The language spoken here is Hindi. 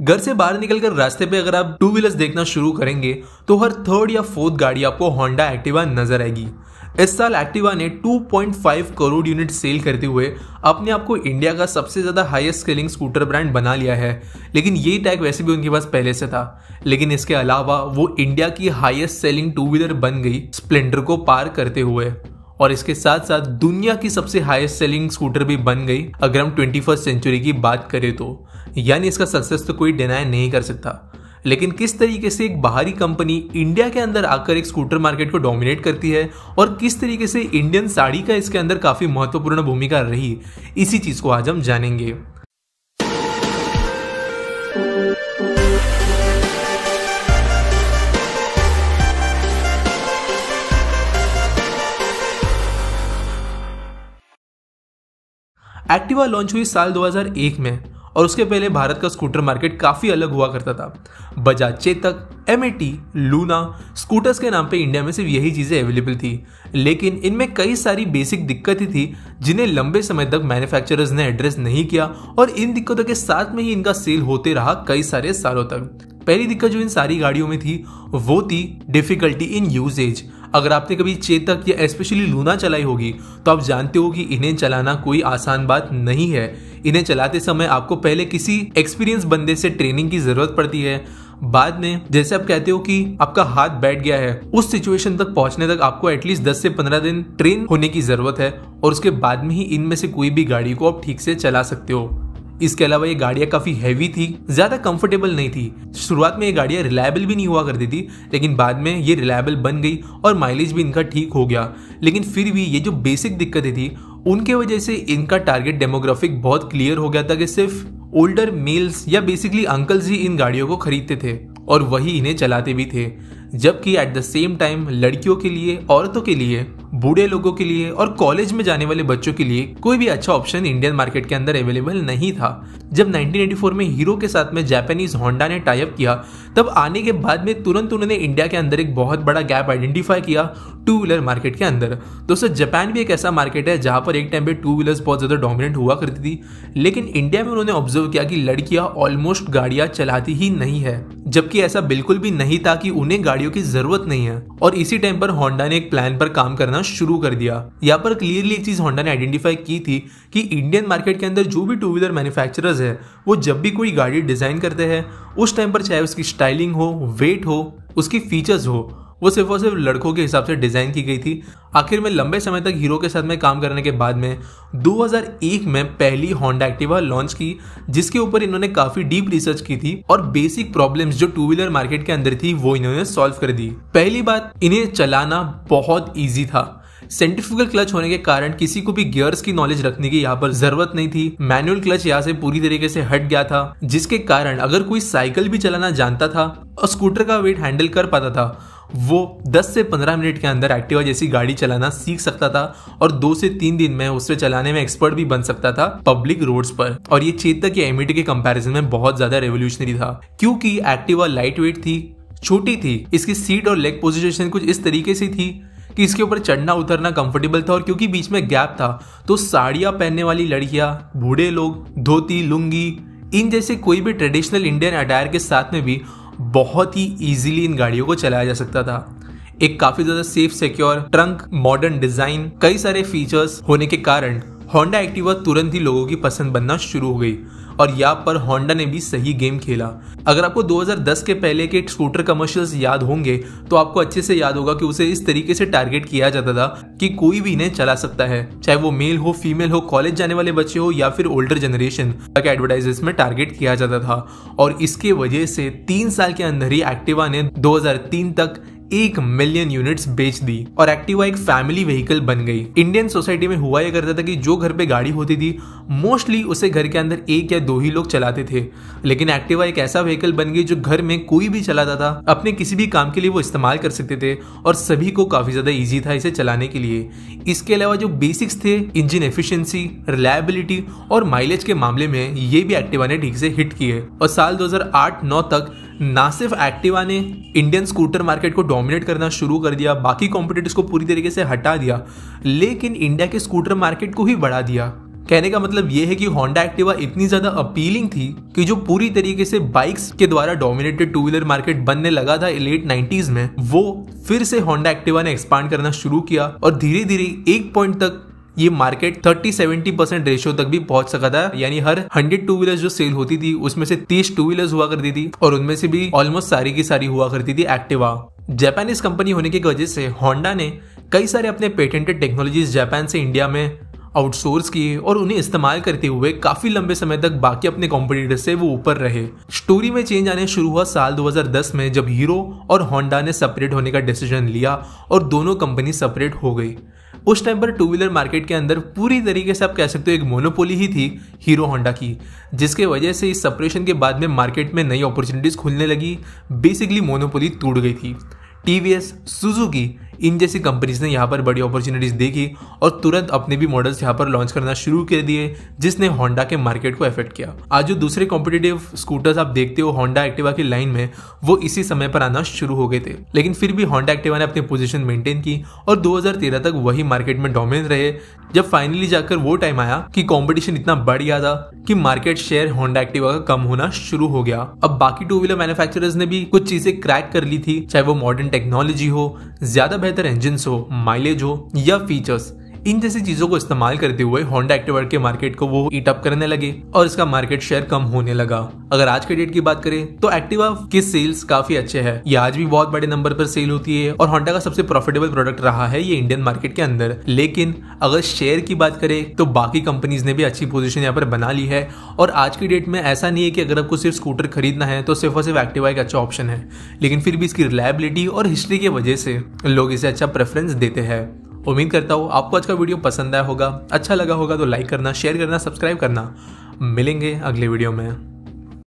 घर से बाहर निकलकर रास्ते पे अगर आप टू व्हीलर्स देखना शुरू करेंगे तो हर थर्ड या फोर्थ गाड़ी आपको होंडा एक्टिवा नजर आएगी इस साल एक्टिवा ने 2.5 करोड़ यूनिट सेल करते हुए अपने आप को इंडिया का सबसे ज़्यादा हाईएस्ट सेलिंग स्कूटर ब्रांड बना लिया है लेकिन ये टैग वैसे भी उनके पास पहले से था लेकिन इसके अलावा वो इंडिया की हाईएस्ट सेलिंग टू व्हीलर बन गई स्प्लेंडर को पार करते हुए और इसके साथ साथ दुनिया की सबसे हाईएस्ट सेलिंग स्कूटर भी बन गई अगर हम ट्वेंटी फर्स्ट सेंचुरी की बात करें तो यानी इसका सक्सेस तो कोई डिनाई नहीं कर सकता लेकिन किस तरीके से एक बाहरी कंपनी इंडिया के अंदर आकर एक स्कूटर मार्केट को डोमिनेट करती है और किस तरीके से इंडियन साड़ी का इसके अंदर काफ़ी महत्वपूर्ण भूमिका रही इसी चीज़ को आज हम जानेंगे एक्टिवा लॉन्च हुई साल 2001 में और उसके पहले भारत का स्कूटर मार्केट काफ़ी अलग हुआ करता था बजाज चेतक एम लूना स्कूटर्स के नाम पे इंडिया में सिर्फ यही चीज़ें अवेलेबल थी लेकिन इनमें कई सारी बेसिक दिक्कतें थी जिन्हें लंबे समय तक मैन्युफैक्चरर्स ने एड्रेस नहीं किया और इन दिक्कतों के साथ में ही इनका सेल होते रहा कई सारे सालों तक पहली दिक्कत जो इन सारी गाड़ियों में थी वो थी डिफिकल्टी इन यूजेज अगर आपने कभी चेतक या स्पेशली लूना चलाई होगी तो आप जानते हो कि इन्हें चलाना कोई आसान बात नहीं है इन्हें चलाते समय आपको पहले किसी एक्सपीरियंस बंदे से ट्रेनिंग की जरूरत पड़ती है बाद में जैसे आप कहते हो कि आपका हाथ बैठ गया है उस सिचुएशन तक पहुंचने तक आपको एटलीस्ट 10 से 15 दिन ट्रेन होने की जरूरत है और उसके बाद में ही इनमें से कोई भी गाड़ी को आप ठीक से चला सकते हो इसके अलावा ये गाड़ियाँ काफ़ी हैवी थी ज़्यादा कंफर्टेबल नहीं थी शुरुआत में ये गाड़ियाँ रिलायबल भी नहीं हुआ करती थी लेकिन बाद में ये रिलायबल बन गई और माइलेज भी इनका ठीक हो गया लेकिन फिर भी ये जो बेसिक दिक्कतें थी उनके वजह से इनका टारगेट डेमोग्राफिक बहुत क्लियर हो गया था कि सिर्फ ओल्डर मेल्स या बेसिकली अंकल्स ही इन गाड़ियों को खरीदते थे और वही इन्हें चलाते भी थे जबकि एट द सेम टाइम लड़कियों के लिए औरतों के लिए बूढ़े लोगों के लिए और कॉलेज में जाने वाले बच्चों के लिए कोई भी अच्छा ऑप्शन इंडियन मार्केट के अंदर अवेलेबल नहीं था जब 1984 में हीरो के साथ में जापानीज होंडा ने टाइप किया तब आने के बाद में तुरंत उन्होंने इंडिया के अंदर एक बहुत बड़ा गैप आइडेंटिफाई किया टू व्हीलर मार्केट के अंदर दोस्तों जापान भी एक ऐसा मार्केट है जहां पर एक टाइम पे टू व्हीलर्स बहुत ज़्यादा डोमिनेंट हुआ करती थी लेकिन इंडिया में उन्होंने ऑब्जर्व किया कि लड़कियां ऑलमोस्ट गाड़ियां चलाती ही नहीं है जबकि ऐसा बिल्कुल भी नहीं था कि उन्हें गाड़ियों की जरूरत नहीं है और इसी टाइम पर होंडा ने एक प्लान पर काम करना शुरू कर दिया यहाँ पर क्लियरली एक चीज होंडा ने आइडेंटिफाई की थी कि इंडियन मार्केट के अंदर जो भी टू व्हीलर मैन्युफैक्चरर्स है वो जब भी कोई गाड़ी डिजाइन करते हैं उस टाइम पर चाहे उसकी स्टाइलिंग हो वेट हो उसकी फीचर्स हो वो सिर्फ और सिर्फ लड़कों के हिसाब से डिजाइन की गई थी आखिर में लंबे समय तक हीरो के साथ में काम करने के बाद में 2001 में पहली होंडा एक्टिवा लॉन्च की जिसके ऊपर इन्होंने काफी डीप रिसर्च की थी और बेसिक प्रॉब्लम्स जो टू व्हीलर मार्केट के अंदर थी वो इन्होंने सॉल्व कर दी पहली बात इन्हें चलाना बहुत ईजी था सेंट्रिफिकल क्लच होने के कारण किसी को भी गियर्स की नॉलेज रखने की यहाँ पर जरूरत नहीं थी मैनुअल क्लच यहाँ से पूरी तरीके से हट गया था जिसके कारण अगर कोई साइकिल भी चलाना जानता था और स्कूटर का वेट हैंडल कर पाता था वो 10 से 15 मिनट के अंदर एक्टिवा जैसी गाड़ी चलाना सीख सकता था और दो से तीन दिन में उसे चलाने में एक्सपर्ट भी बन सकता था पब्लिक रोड्स पर और ये चेतक के एमिटी के कंपैरिजन में बहुत ज्यादा रेवोल्यूशनरी था क्योंकि एक्टिवा लाइट वेट थी छोटी थी इसकी सीट और लेग पोजिशन कुछ इस तरीके से थी कि इसके ऊपर चढ़ना उतरना कंफर्टेबल था और क्योंकि बीच में गैप था तो साड़ियाँ पहनने वाली लड़कियाँ बूढ़े लोग धोती लुंगी इन जैसे कोई भी ट्रेडिशनल इंडियन अटायर के साथ में भी बहुत ही ईजिली इन गाड़ियों को चलाया जा सकता था एक काफी ज्यादा safe secure trunk modern design कई सारे फीचर्स होने के कारण होंडा एक्टिवा तुरंत ही लोगों की पसंद बनना शुरू हो गई और यहाँ पर होंडा ने भी सही गेम खेला अगर आपको 2010 के पहले के स्कूटर कमर्शियल्स याद होंगे तो आपको अच्छे से याद होगा कि उसे इस तरीके से टारगेट किया जाता था कि कोई भी इन्हें चला सकता है चाहे वो मेल हो फीमेल हो कॉलेज जाने वाले बच्चे हो या फिर ओल्डर जनरेशन तक एडवर्टाइजेस में टारगेट किया जाता था और इसके वजह से तीन साल के अंदर ही एक्टिवा ने दो तक एक मिलियन यूनिट्स बेच दी और एक्टिवा एक फैमिली व्हीकल बन गई इंडियन सोसाइटी में हुआ यह करता था कि जो घर पे गाड़ी होती थी मोस्टली उसे घर के अंदर एक या दो ही लोग चलाते थे लेकिन एक्टिवा एक ऐसा व्हीकल बन गई जो घर में कोई भी चलाता था अपने किसी भी काम के लिए वो इस्तेमाल कर सकते थे और सभी को काफी ज्यादा ईजी था इसे चलाने के लिए इसके अलावा जो बेसिक्स थे इंजन एफिशियंसी रिलायबिलिटी और माइलेज के मामले में ये भी एक्टिवा ने ठीक से हिट किए और साल दो हजार तक ना सिर्फ एक्टिवा ने इंडियन स्कूटर मार्केट को डोमिनेट करना शुरू कर दिया बाकी कॉम्पिटिटर्स को पूरी तरीके से हटा दिया लेकिन इंडिया के स्कूटर मार्केट को ही बढ़ा दिया कहने का मतलब ये है कि होंडा एक्टिवा इतनी ज़्यादा अपीलिंग थी कि जो पूरी तरीके से बाइक्स के द्वारा डोमिनेटेड टू व्हीलर मार्केट बनने लगा था लेट 90s में वो फिर से होंडा एक्टिवा ने एक्सपांड करना शुरू किया और धीरे धीरे एक पॉइंट तक ये मार्केट 30-70 परसेंट रेशियो तक भी पहुंच सका था यानी हर 100 टू व्हीलर जो सेल होती थी उसमें से 30 टू व्हीलर हुआ करती थी और उनमें से भी ऑलमोस्ट सारी की सारी हुआ करती थी एक्टिवा जापानीज कंपनी होने की वजह से होंडा ने कई सारे अपने पेटेंटेड टेक्नोलॉजीज जापान से इंडिया में आउटसोर्स किए और उन्हें इस्तेमाल करते हुए काफी लंबे समय तक बाकी अपने कॉम्पिटिटर से वो ऊपर रहे स्टोरी में चेंज आने शुरू हुआ साल 2010 में जब हीरो और होंडा ने सेपरेट होने का डिसीजन लिया और दोनों कंपनी सेपरेट हो गई उस टाइम पर टू व्हीलर मार्केट के अंदर पूरी तरीके से आप कह सकते हो एक मोनोपोली ही थी हीरो होंडा की जिसके वजह से इस सेपरेशन के बाद में मार्केट में नई अपॉर्चुनिटीज़ खुलने लगी बेसिकली मोनोपोली टूट गई थी टी वी एस सुजुकी इन जैसी कंपनीज ने यहाँ पर बड़ी अपॉर्चुनिटीज देखी और तुरंत अपने भी मॉडल्स यहाँ पर लॉन्च करना शुरू कर दिए जिसने होंडा के मार्केट को इफेक्ट किया आज जो दूसरे कॉम्पिटेटिव स्कूटर्स आप देखते हो होंडा एक्टिवा की लाइन में वो इसी समय पर आना शुरू हो गए थे लेकिन फिर भी होंडा एक्टिवा ने अपनी पोजिशन मेंटेन की और दो तक वही मार्केट में डोमिनेंट रहे जब फाइनली जाकर वो टाइम आया कि कंपटीशन इतना बढ़ गया था कि मार्केट शेयर होंडा एक्टिवा का कम होना शुरू हो गया अब बाकी टू व्हीलर मैन्युफैक्चरर्स ने भी कुछ चीजें क्रैक कर ली थी चाहे वो मॉडर्न टेक्नोलॉजी हो ज्यादा बेहतर इंजिन हो माइलेज हो या फीचर्स इन जैसी चीजों को इस्तेमाल करते हुए होंडा एक्टिवर के मार्केट को वो ईट अप करने लगे और इसका मार्केट शेयर कम होने लगा अगर आज के डेट की बात करें तो एक्टिवा के सेल्स काफी अच्छे है ये आज भी बहुत बड़े नंबर पर सेल होती है और होंडा का सबसे प्रॉफिटेबल प्रोडक्ट रहा है ये इंडियन मार्केट के अंदर लेकिन अगर शेयर की बात करें तो बाकी कंपनीज ने भी अच्छी पोजिशन यहाँ पर बना ली है और आज की डेट में ऐसा नहीं है कि अगर आपको सिर्फ स्कूटर खरीदना है तो सिर्फ और सिर्फ एक्टिवा एक अच्छा ऑप्शन है लेकिन फिर भी इसकी रिलायबिलिटी और हिस्ट्री की वजह से लोग इसे अच्छा प्रेफरेंस देते हैं उम्मीद करता हूँ आपको आज का वीडियो पसंद आया होगा अच्छा लगा होगा तो लाइक करना शेयर करना सब्सक्राइब करना मिलेंगे अगले वीडियो में